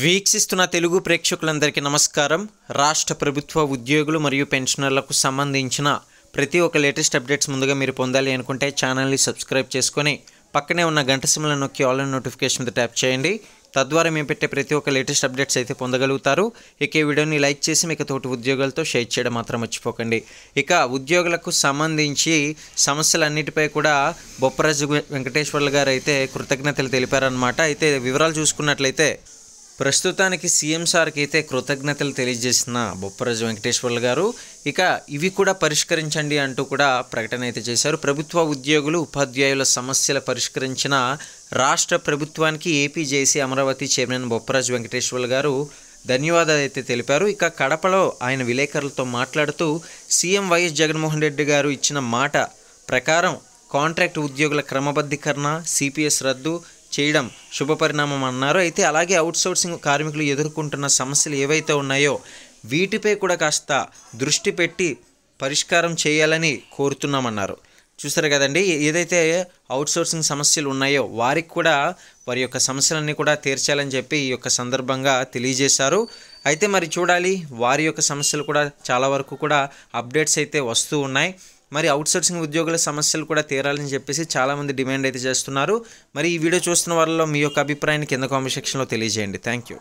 వీక్షిస్తున్న తెలుగు ప్రేక్షకులందరికీ నమస్కారం రాష్ట్ర ప్రభుత్వ ఉద్యోగులు మరియు పెన్షనర్లకు సంబంధించిన ప్రతి ఒక్క లేటెస్ట్ అప్డేట్స్ ముందుగా మీరు పొందాలి అనుకుంటే ఛానల్ని సబ్స్క్రైబ్ చేసుకొని పక్కనే ఉన్న గంట సిమ్ల నొక్కి ఆన్లైన్ నోటిఫికేషన్ ట్యాప్ చేయండి తద్వారా మేము పెట్టే ప్రతి ఒక్క లేటెస్ట్ అప్డేట్స్ అయితే పొందగలుగుతారు ఇక ఈ వీడియోని లైక్ చేసి మీకు తోటి ఉద్యోగులతో షేర్ చేయడం మాత్రం మర్చిపోకండి ఇక ఉద్యోగులకు సంబంధించి సమస్యలన్నిటిపై కూడా బొప్పరాజు వెంకటేశ్వర్లు గారు అయితే కృతజ్ఞతలు తెలిపారనమాట అయితే వివరాలు చూసుకున్నట్లయితే ప్రస్తుతానికి సీఎం సార్కి అయితే కృతజ్ఞతలు తెలియజేసిన బొప్పరాజు వెంకటేశ్వర్లు గారు ఇక ఇవి కూడా పరిష్కరించండి అంటూ కూడా ప్రకటన అయితే చేశారు ప్రభుత్వ ఉద్యోగులు ఉపాధ్యాయుల సమస్యలు పరిష్కరించిన రాష్ట్ర ప్రభుత్వానికి ఏపీజేసీ అమరావతి చైర్మన్ బొప్పరాజు వెంకటేశ్వర్లు గారు ధన్యవాదాలు అయితే తెలిపారు ఇక కడపలో ఆయన విలేకరులతో మాట్లాడుతూ సీఎం వైఎస్ జగన్మోహన్ రెడ్డి గారు ఇచ్చిన మాట ప్రకారం కాంట్రాక్ట్ ఉద్యోగుల క్రమబద్ధీకరణ సిపిఎస్ రద్దు చేయడం శుభ పరిణామం అన్నారు అయితే అలాగే అవుట్సోర్సింగ్ కార్మికులు ఎదుర్కొంటున్న సమస్యలు ఏవైతే ఉన్నాయో వీటిపై కూడా కాస్త దృష్టి పెట్టి పరిష్కారం చేయాలని కోరుతున్నామన్నారు చూసారు కదండి ఏదైతే అవుట్సోర్సింగ్ సమస్యలు ఉన్నాయో వారికి కూడా వారి యొక్క సమస్యలన్నీ కూడా తీర్చాలని చెప్పి ఈ యొక్క సందర్భంగా తెలియజేశారు అయితే మరి చూడాలి వారి యొక్క సమస్యలు కూడా చాలా వరకు కూడా అప్డేట్స్ అయితే వస్తూ ఉన్నాయి మరి అవుట్సోర్సింగ్ ఉద్యోగుల సమస్యలు కూడా తీరాలని చెప్పేసి చాలామంది డిమాండ్ అయితే చేస్తున్నారు మరి ఈ వీడియో చూస్తున్న వాళ్ళలో మీ యొక్క అభిప్రాయాన్ని కింద కామెంట్ సెక్షన్లో తెలియజేయండి థ్యాంక్ యూ